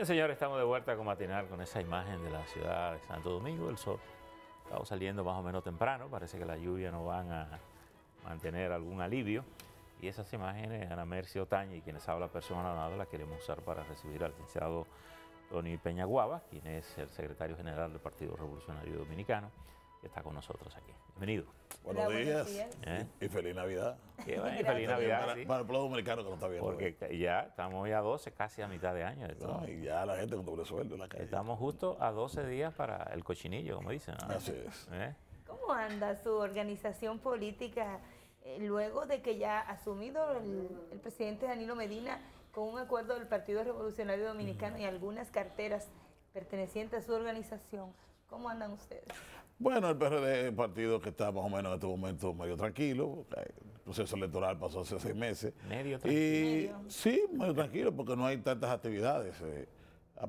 Bien, señores, estamos de vuelta con matinal, con esa imagen de la ciudad de Santo Domingo. El sol Estamos saliendo más o menos temprano, parece que la lluvia no van a mantener algún alivio. Y esas imágenes, Ana Mercia Otaña y quienes habla personalmente, las queremos usar para recibir al licenciado Tony Peñaguaba, quien es el secretario general del Partido Revolucionario Dominicano que está con nosotros aquí. Bienvenido. Buenos días. ¿Eh? Y feliz Navidad. Para, el pueblo dominicano que nos está viendo. Porque ya estamos ya a 12, casi a mitad de año. y ya la gente con doble sueldo en la calle. Estamos justo a 12 días para el cochinillo, como dicen. Así es. ¿Eh? ¿Cómo anda su organización política eh, luego de que ya ha asumido el, presidente Danilo Medina con un acuerdo del Partido Revolucionario Dominicano y algunas carteras pertenecientes a su organización? ¿Cómo andan ustedes? Bueno, el PRD es un partido que está más o menos en este momento medio tranquilo. El proceso electoral pasó hace seis meses. Medio tranquilo. Y, sí, medio tranquilo porque no hay tantas actividades. Eh,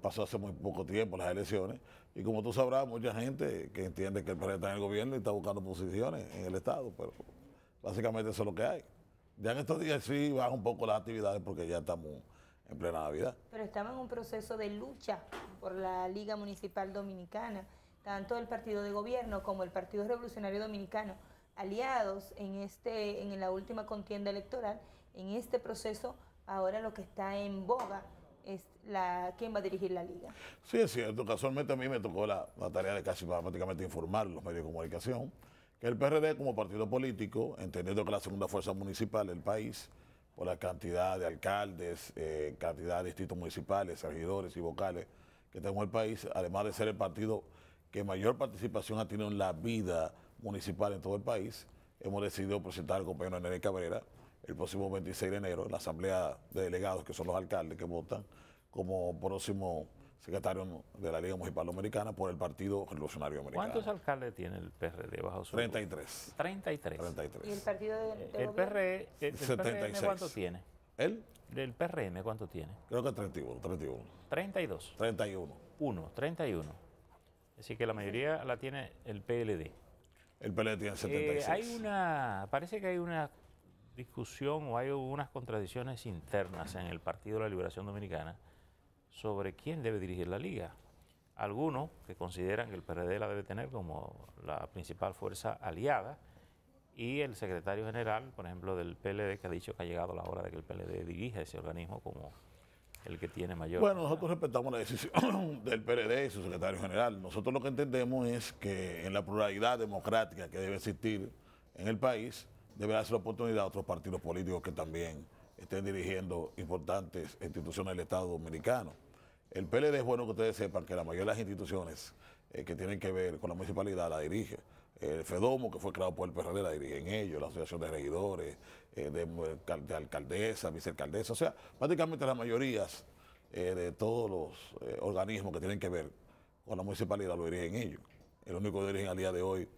pasó hace muy poco tiempo las elecciones. Y como tú sabrás, mucha gente que entiende que el PRD está en el gobierno y está buscando posiciones en el Estado. Pero básicamente eso es lo que hay. Ya en estos días sí bajan un poco las actividades porque ya estamos en plena Navidad. Pero estamos en un proceso de lucha por la Liga Municipal Dominicana tanto el partido de gobierno como el Partido Revolucionario Dominicano, aliados en, este, en la última contienda electoral, en este proceso, ahora lo que está en boga es la, quién va a dirigir la liga. Sí, es cierto. Casualmente a mí me tocó la, tarea de casi prácticamente informar los medios de comunicación que el PRD como partido político, entendiendo que la segunda fuerza municipal del país, por la cantidad de alcaldes, eh, cantidad de distritos municipales, regidores y vocales que tenemos en el país, además de ser el partido que mayor participación ha tenido en la vida municipal en todo el país. Hemos decidido presentar al compañero Enrique Cabrera el próximo 26 de enero en la Asamblea de Delegados, que son los alcaldes que votan, como próximo secretario de la Liga Municipal Americana por el Partido Revolucionario Americano. ¿Cuántos alcaldes tiene el PRD bajo su 33. 33. 33. ¿Y el Partido de, eh, el, cuánto tiene? ¿El? ¿El PRM cuánto tiene? Creo que 31, 31. 32. 31. 1, 31. Así que la mayoría la tiene el PLD. El PLD tiene 76. Eh, hay una, parece que hay una discusión o hay unas contradicciones internas en el Partido de la Liberación Dominicana sobre quién debe dirigir la liga. Algunos que consideran que el PLD la debe tener como la principal fuerza aliada y el secretario general, por ejemplo, del PLD, que ha dicho que ha llegado la hora de que el PLD dirija ese organismo como el que tiene mayor. Bueno, nosotros respetamos la decisión del PLD y su secretario general. Nosotros lo que entendemos es que en la pluralidad democrática que debe existir en el país, deberá ser la oportunidad a otros partidos políticos que también estén dirigiendo importantes instituciones del Estado Dominicano. El PLD es bueno que ustedes sepan que la mayoría de las instituciones eh, que tienen que ver con la municipalidad la dirige el FEDOMO, que fue creado por el PRD, la dirigen ellos, la Asociación de Regidores, eh, de, de, alcaldesa, vicealcaldesa, o sea, prácticamente las mayorías eh, de todos los eh, organismos que tienen que ver con la municipalidad lo dirigen ellos. El único que dirigen al día de hoy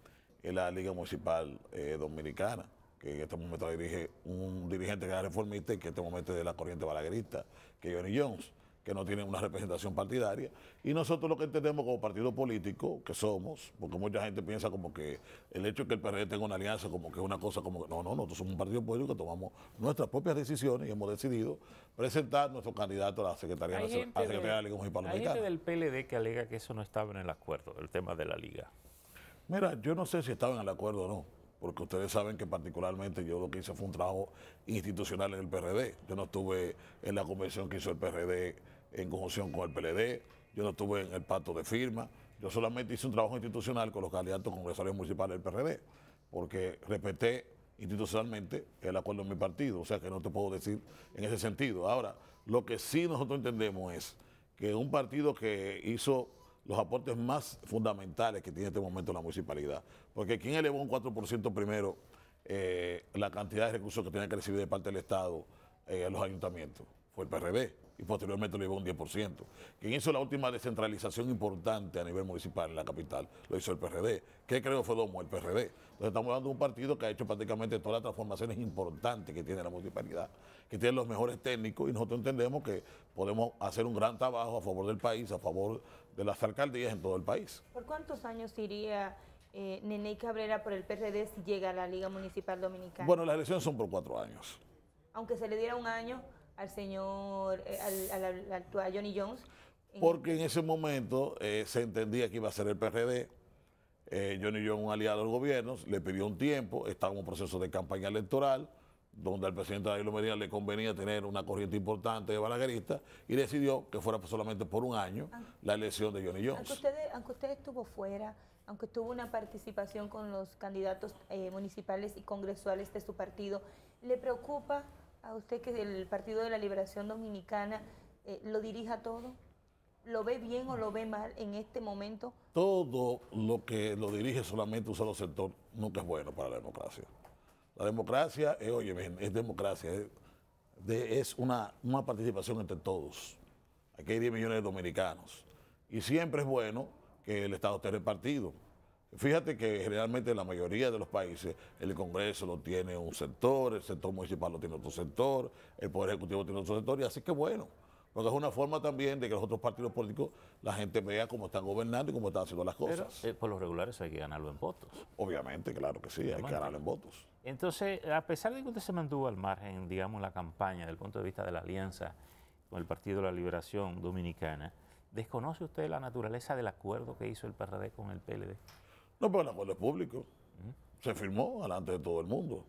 es la Liga Municipal Dominicana, que en este momento la dirige un dirigente que es reformista y que en este momento es de la corriente balaguerista, que es Johnny Jones que no tienen una representación partidaria. Y nosotros lo que entendemos como partido político, que somos, porque mucha gente piensa como que el hecho de que el PRD tenga una alianza, como que es una cosa como que no, no, nosotros somos un partido político que tomamos nuestras propias decisiones y hemos decidido presentar nuestro candidato a la Secretaría, de, la Liga Hay gente del PLD que alega que eso no estaba en el acuerdo, el tema de la Liga. Mira, yo no sé si estaba en el acuerdo o no porque ustedes saben que particularmente yo lo que hice fue un trabajo institucional en el PRD. Yo no estuve en la convención que hizo el PRD en conjunción con el PLD, yo no estuve en el pacto de firma, yo solamente hice un trabajo institucional con los candidatos congresarios municipales del PRD, porque respeté institucionalmente el acuerdo de mi partido, o sea que no te puedo decir en ese sentido. Ahora, lo que sí nosotros entendemos es que un partido que hizo los aportes más fundamentales que tiene en este momento la municipalidad. Porque quien elevó un 4% primero eh, la cantidad de recursos que tiene que recibir de parte del Estado en eh, los ayuntamientos? Fue el PRD y posteriormente lo llevó un 10%. Quien hizo la última descentralización importante a nivel municipal en la capital lo hizo el PRD. ¿Qué creo fue Domo? El PRD. Entonces estamos hablando de un partido que ha hecho prácticamente todas las transformaciones importantes que tiene la municipalidad, que tiene los mejores técnicos y nosotros entendemos que podemos hacer un gran trabajo a favor del país, a favor de las alcaldías en todo el país. ¿Por cuántos años iría eh, Nene Cabrera por el PRD si llega a la Liga Municipal Dominicana? Bueno, las elecciones son por cuatro años. Aunque se le diera un año al señor, eh, al, actual Johnny Jones. Porque en ese momento eh, se entendía que iba a ser el PRD. Johnny Jones, un aliado del gobierno, le pidió un tiempo, estaba en un proceso de campaña electoral donde al presidente David Medina le convenía tener una corriente importante de balagueristas y decidió que fuera solamente por un año ah. la elección de Johnny Jones. Aunque usted, estuvo fuera, aunque tuvo una participación con los candidatos eh, municipales y congresuales de su partido, ¿le preocupa a usted que el Partido de la Liberación Dominicana eh, lo dirija todo? ¿Lo ve bien o lo ve mal en este momento? Todo lo que lo dirige solamente un solo sector nunca es bueno para la democracia. La democracia, oye, es democracia, es, una, una participación entre todos. Aquí hay 10 millones de dominicanos. Y siempre es bueno que el Estado esté repartido. Fíjate que generalmente en la mayoría de los países el Congreso lo tiene un sector, el sector municipal lo tiene otro sector, el Poder Ejecutivo tiene otro sector, y así que bueno, porque es una forma también de que los otros partidos políticos, la gente vea cómo están gobernando y cómo están haciendo las cosas. Eh, por los regulares hay que ganarlo en votos. Obviamente, claro que sí, hay que ganarlo en votos. Entonces, a pesar de que usted se mantuvo al margen, digamos, la campaña del punto de vista de la alianza con el Partido de la Liberación Dominicana, ¿desconoce usted la naturaleza del acuerdo que hizo el PRD con el PLD? No, pero el acuerdo es público se firmó delante de todo el mundo,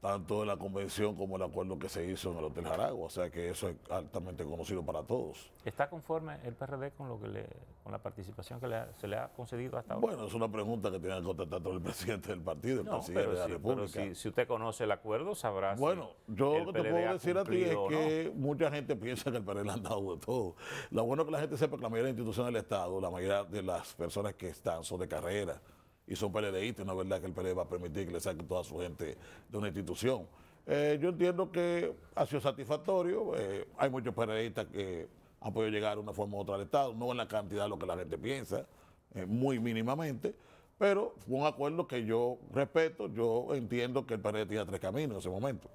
tanto de la convención como el acuerdo que se hizo en el Hotel Jaragua, o sea que eso es altamente conocido para todos. ¿Está conforme el PRD con lo que le, con la participación que se le ha concedido hasta ahora? Bueno, es una pregunta que tiene que contestar todo el presidente del partido, el presidente de la República. Pero si, usted conoce el acuerdo, sabrá Bueno, yo lo que te puedo decir a ti es que mucha gente piensa que el PRD le han dado de todo. Lo bueno es que la gente sepa que la mayoría de las instituciones del Estado, la mayoría de las personas que están son de carrera, y son PLDistas, no es verdad que el PLD va a permitir que le saquen toda su gente de una institución. Eh, yo entiendo que ha sido satisfactorio, eh, hay muchos PLDistas que han podido llegar de una forma u otra al Estado, no en la cantidad de lo que la gente piensa, eh, muy mínimamente, pero fue un acuerdo que yo respeto, yo entiendo que el PLD tenía tres caminos en ese momento,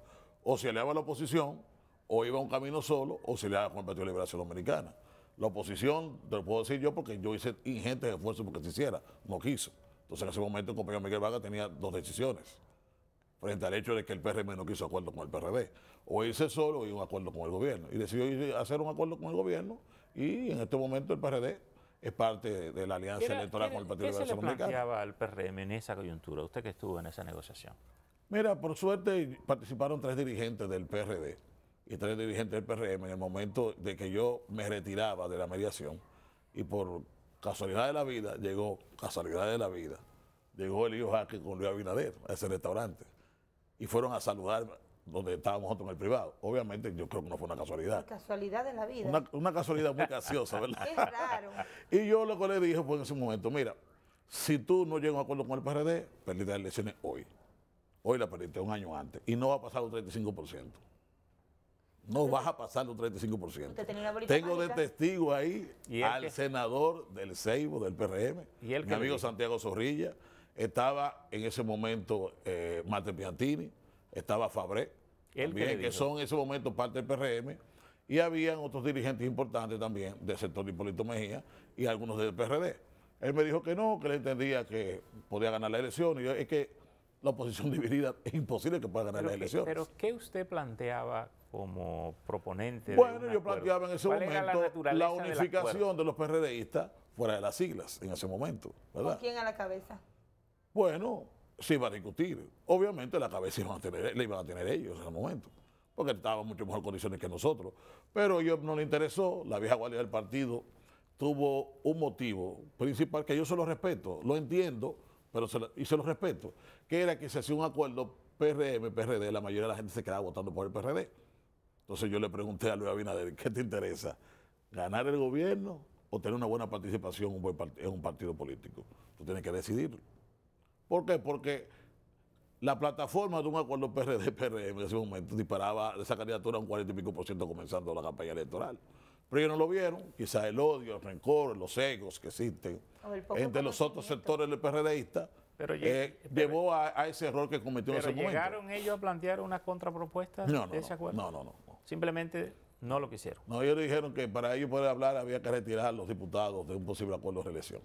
o se aliaba a la oposición, o iba un camino solo, o se aliaba con el Partido de Liberación Americana, La oposición, te lo puedo decir yo, porque yo hice ingentes esfuerzos porque se hiciera, no quiso. Entonces, en ese momento, el compañero Miguel Vargas tenía dos decisiones frente al hecho de que el PRM no quiso acuerdo con el PRD. O irse solo y un acuerdo con el gobierno. Y decidió hacer un acuerdo con el gobierno y en este momento el PRD es parte de la alianza electoral con el Partido de la República. planteaba al PRM en esa coyuntura? Usted que estuvo en esa negociación. Mira, por suerte participaron tres dirigentes del PRD y tres dirigentes del PRM en el momento de que yo me retiraba de la mediación y por Casualidad de la vida, llegó, casualidad de la vida, llegó el hijo Jaque con Luis Abinader a ese restaurante. Y fueron a saludar donde estábamos nosotros en el privado. Obviamente yo creo que no fue una casualidad. casualidad de la vida. Una, casualidad muy graciosa, ¿verdad? Qué raro. Y yo lo que le dije fue en ese momento, mira, si tú no llegas a un acuerdo con el PRD, perdiste las elecciones hoy. Hoy la perdiste un año antes y no va a pasar un 35% no vas a pasar los 35%. Tengo de testigo ahí al senador del Seibo, del PRM, ¿Y mi amigo Santiago Zorrilla, estaba en ese momento eh, Piantini, estaba Fabré, que son en ese momento parte del PRM, y habían otros dirigentes importantes también del sector de Hipólito Mejía y algunos del PRD. Él me dijo que no, que le entendía que podía ganar la elección, y yo, es que la oposición dividida es imposible que pueda ganar la elección. Pero ¿qué usted planteaba como proponente. Bueno, de yo planteaba en ese momento la, unificación de los PRDistas fuera de las siglas, en ese momento. ¿verdad? quién a la cabeza? Bueno, se iba a discutir. Obviamente la cabeza iban a tener, la iban a tener ellos en ese momento, porque estaban en mucho mejor condiciones que nosotros. Pero a ellos no le interesó, la vieja guardia del partido tuvo un motivo principal que yo se lo respeto, lo entiendo, pero se lo, y se lo respeto, que era que se hacía un acuerdo PRM, PRD, la mayoría de la gente se quedaba votando por el PRD. Entonces yo le pregunté a Luis Abinader, ¿qué te interesa? ¿Ganar el gobierno o tener una buena participación en un, partido político? Tú tienes que decidirlo. ¿Por qué? Porque la plataforma de un acuerdo PRD-PRM en ese momento disparaba esa candidatura un 40 y pico por ciento comenzando la campaña electoral. Pero ellos no lo vieron, quizás el odio, el rencor, los egos que existen entre los otros sectores del PRDista eh, pero, llevó a, ese error que cometió en ese momento. ¿Llegaron ellos a plantear una contrapropuesta de ese acuerdo? No, no, no. Simplemente no lo quisieron. No, ellos dijeron que para ellos poder hablar había que retirar a los diputados de un posible acuerdo de reelección.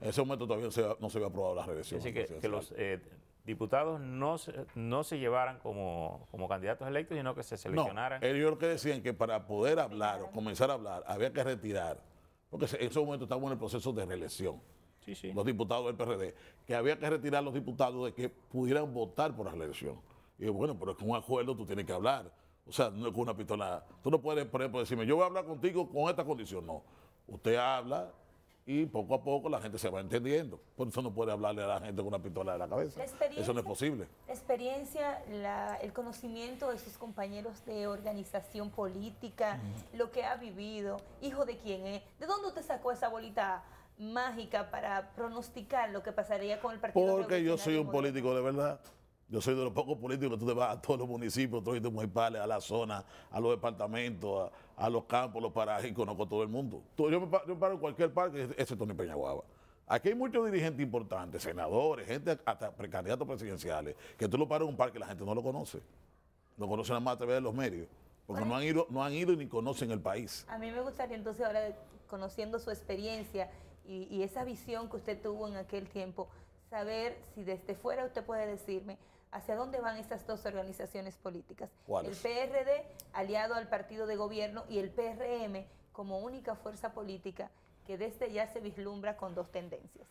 En ese momento todavía no se había aprobado la reelección. Así que, que los eh, diputados no se, no se llevaran como, candidatos electos, sino que se seleccionaran. ellos que decían que para poder hablar o comenzar a hablar había que retirar, porque en ese momento estábamos en el proceso de reelección. Sí, Los diputados del PRD, que había que retirar a los diputados de que pudieran votar por la reelección. Y bueno, pero es que un acuerdo tú tienes que hablar o sea, no es con una pistola. Tú no puedes, por decirme, yo voy a hablar contigo con esta condición. No. Usted habla y poco a poco la gente se va entendiendo. Por eso no puede hablarle a la gente con una pistola de la cabeza. eso no es posible. La experiencia, el conocimiento de sus compañeros de organización política, lo que ha vivido, hijo de quién es, eh, ¿de dónde usted sacó esa bolita? mágica para pronosticar lo que pasaría con el partido. Porque yo soy un político de verdad. Yo soy de los pocos políticos que tú te vas a todos los municipios, todos los municipales, a la zona, a los departamentos, a, los campos, los parajes, conozco a todo el mundo. Yo me, paro, yo paro en cualquier parque, ese es Tony Peñaguaba. Aquí hay muchos dirigentes importantes, senadores, gente hasta precandidatos presidenciales, que tú lo paras en un parque y la gente no lo conoce. Lo conocen nada más a través de los medios. Porque no han, ido, no han ido ni conocen el país. A mí me gustaría entonces ahora, conociendo su experiencia y esa visión que usted tuvo en aquel tiempo, saber si desde fuera usted puede decirme, hacia dónde van estas dos organizaciones políticas. El PRD aliado al partido de gobierno y el PRM como única fuerza política que desde ya se vislumbra con dos tendencias.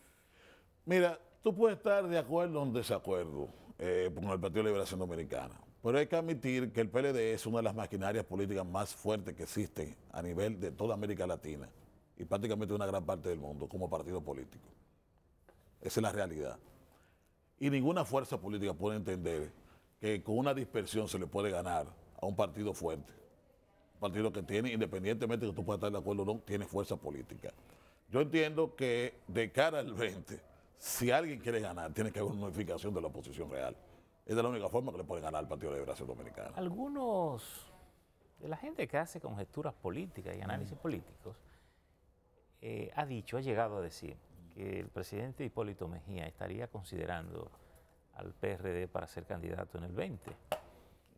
Mira, tú puedes estar de acuerdo o en desacuerdo eh, con el Partido de Liberación Dominicana, pero hay que admitir que el PLD es una de las maquinarias políticas más fuertes que existen a nivel de toda América Latina y prácticamente una gran parte del mundo como partido político. Esa es la realidad. Y ninguna fuerza política puede entender que con una dispersión se le puede ganar a un partido fuerte. Un partido que tiene, independientemente de que tú puedas estar de acuerdo o no, tiene fuerza política. Yo entiendo que de cara al 20, si alguien quiere ganar, tiene que haber una unificación de la oposición real. Esa es la única forma que le puede ganar al Partido de Liberación Dominicana. Algunos de la gente que hace conjeturas políticas y análisis mm. políticos eh, ha dicho, ha llegado a decir que el presidente Hipólito Mejía estaría considerando al PRD para ser candidato en el 20.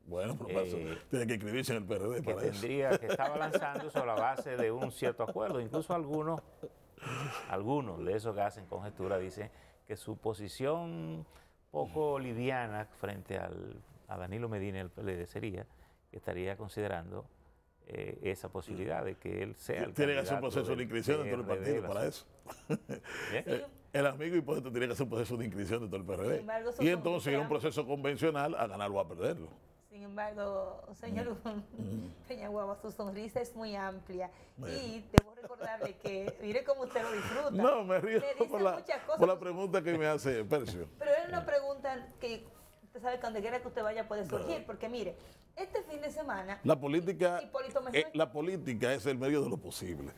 Bueno, por eh, tiene que inscribirse en el PRD que para tendría, Que estaba lanzando sobre la base de un cierto acuerdo. Incluso algunos, algunos de esos que hacen conjetura dicen que su posición poco liviana frente al, a Danilo Medina, el PLD, sería que estaría considerando eh, esa posibilidad de que él sea el Tiene que hacer un proceso de inscripción dentro del partido para eso. ¿Eh? Eh, el amigo hipócrita tiene que hacer un proceso de inscripción dentro del PRD. y entonces en un proceso convencional a ganarlo o a perderlo. Sin embargo, señor mm. mm. Guava, su sonrisa es muy amplia. Y debo recordarle que, mire cómo usted lo disfruta. No, me río por, la, cosas, por la pregunta que me hace Percio. Pero es una pregunta que, usted sabe, cuando quiera que usted vaya puede surgir, porque mire, este fin de semana. La política, la política es el medio de lo posible.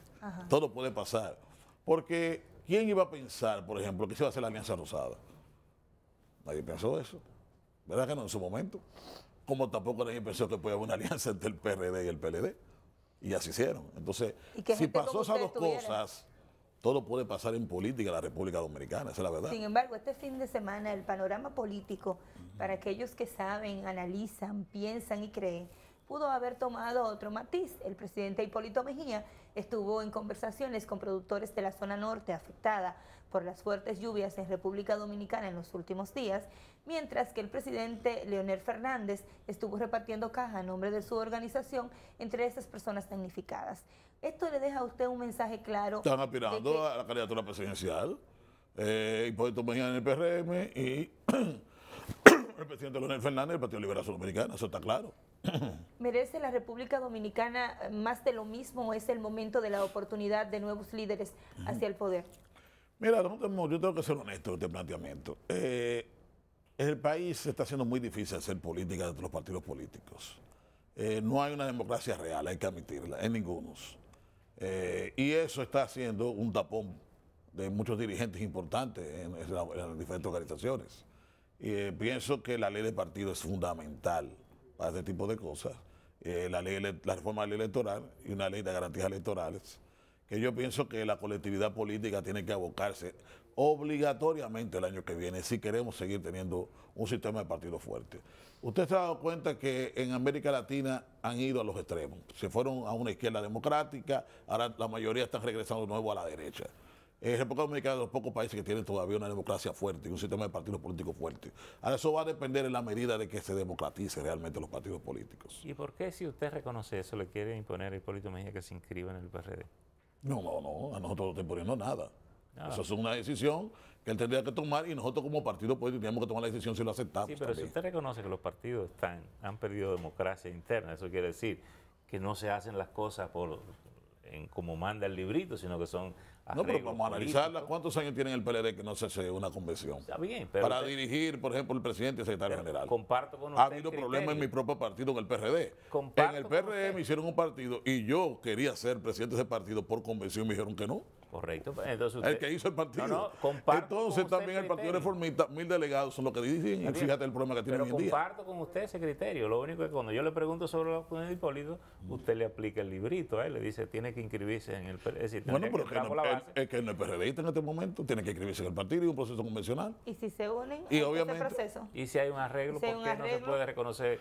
Todo puede pasar. Porque, ¿quién iba a pensar, por ejemplo, que se iba a hacer la Alianza Rosada? Nadie pensó eso. ¿Verdad que no en su momento? Como tampoco nadie pensó que podía haber una alianza entre el PRD y el PLD. Y así hicieron. Entonces, si pasó esas dos cosas, todo puede pasar en política en la República Dominicana, esa es la verdad. Sin embargo, este fin de semana el panorama político para aquellos que saben, analizan, piensan y creen, pudo haber tomado otro matiz. El presidente Hipólito Mejía estuvo en conversaciones con productores de la zona norte afectada por las fuertes lluvias en República Dominicana en los últimos días, mientras que el presidente Leonel Fernández estuvo repartiendo caja a nombre de su organización entre esas personas damnificadas. Esto le deja a usted un mensaje claro. Están aspirando a la candidatura presidencial, eh, Hipólito Mejía en el PRM y... el presidente Leonel Fernández del Partido Liberal Dominicana, eso está claro. ¿Merece la República Dominicana eh, más de lo mismo o es el momento de la oportunidad de nuevos líderes hacia el poder? Mira, yo tengo que ser honesto en este planteamiento. Eh, en el país se está haciendo muy difícil hacer política de los partidos políticos. Eh, no hay una democracia real, hay que admitirla, en ningunos. y eso está haciendo un tapón de muchos dirigentes importantes en, en las diferentes organizaciones. Eh, pienso que la ley de partido es fundamental para este tipo de cosas. Eh, la, ley, la reforma de la ley electoral y una ley de garantías electorales, que yo pienso que la colectividad política tiene que abocarse obligatoriamente el año que viene si queremos seguir teniendo un sistema de partido fuerte. Usted se ha dado cuenta que en América Latina han ido a los extremos. Se fueron a una izquierda democrática, ahora la mayoría está regresando de nuevo a la derecha. Eh, República Dominicana es de los pocos países que tienen todavía una democracia fuerte y un sistema de partidos políticos fuerte. Ahora eso va a depender en la medida de que se democratice realmente los partidos políticos. ¿Y por qué si usted reconoce eso le quiere imponer a Hipólito Mejía que se inscriba en el PRD? No, no, no, a nosotros no te imponiendo nada. Ah. Eso es una decisión que él tendría que tomar y nosotros como partido político pues, tenemos que tomar la decisión si lo aceptamos. Sí, pero si usted reconoce que los partidos han perdido democracia interna, eso quiere decir que no se hacen las cosas por, como manda el librito, sino que son no, pero vamos a analizarla. ¿Cuántos años tiene el PLD que no se hace una convención? Está bien, Para dirigir, por ejemplo, el presidente y el secretario general. Comparto Ha habido problemas en mi propio partido, en el PRD. en el PRD me hicieron un partido y yo quería ser presidente de ese partido por convención y me dijeron que no. Correcto. Pues, entonces usted... El que hizo el partido. Entonces también el Partido Reformista, mil delegados son los que dicen y fíjate el problema que tiene hoy en día. comparto con usted ese criterio. Lo único es que cuando yo le pregunto sobre los opinión de Hipólito, usted le aplica el librito, ¿eh? le dice tiene que inscribirse en el... bueno, pero que que es que no es PRDista en este momento, tiene que inscribirse en el partido y un proceso convencional. Y si se unen y obviamente, Y si hay un arreglo, porque no se puede reconocer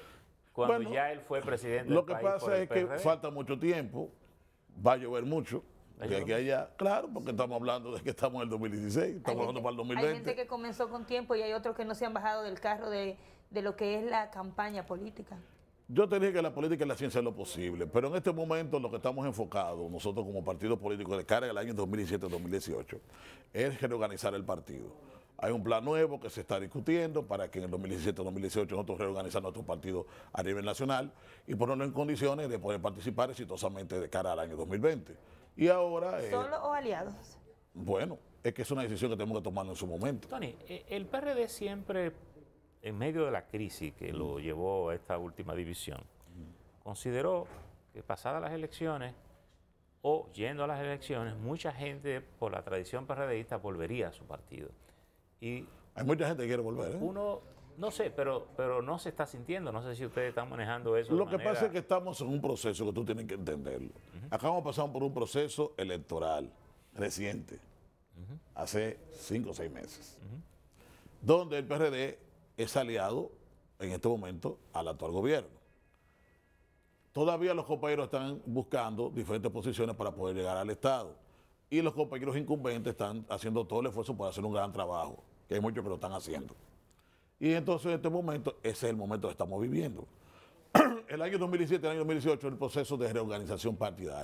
cuando ya él fue presidente Lo del que país pasa que pasa es que falta mucho tiempo, va a llover mucho, de aquí claro, porque estamos hablando de que estamos en el 2016, estamos hablando para el 2020. Hay gente que comenzó con tiempo y hay otros que no se han bajado del carro de, lo que es la campaña política. Yo te dije que la política y la ciencia es lo posible, pero en este momento lo que estamos enfocados, nosotros como partido político de cara al año 2017-2018, es reorganizar el partido. Hay un plan nuevo que se está discutiendo para que en el 2017-2018 nosotros reorganizamos nuestro partido a nivel nacional y ponernos en condiciones de poder participar exitosamente de cara al año 2020. Y ahora... Eh, ¿Solo o aliados? Bueno, es que es una decisión que tenemos que tomar en su momento. Tony, eh, el PRD siempre, en medio de la crisis que lo mm. llevó a esta última división, mm. consideró que pasadas las elecciones o yendo a las elecciones, mucha gente por la tradición PRDista volvería a su partido. Y Hay mucha gente que quiere volver. ¿eh? Uno no sé, pero, pero no se está sintiendo. No sé si ustedes están manejando eso. Lo que pasa es que estamos en un proceso que tú tienes que entenderlo. Acá Acabamos pasando por un proceso electoral reciente, hace cinco o seis meses, donde el PRD es aliado en este momento al actual gobierno. Todavía los compañeros están buscando diferentes posiciones para poder llegar al Estado. Y los compañeros incumbentes están haciendo todo el esfuerzo para hacer un gran trabajo, que hay muchos que lo están haciendo. Y entonces en este momento, ese es el momento que estamos viviendo. el año 2007 el año 2018, el proceso de reorganización partidaria.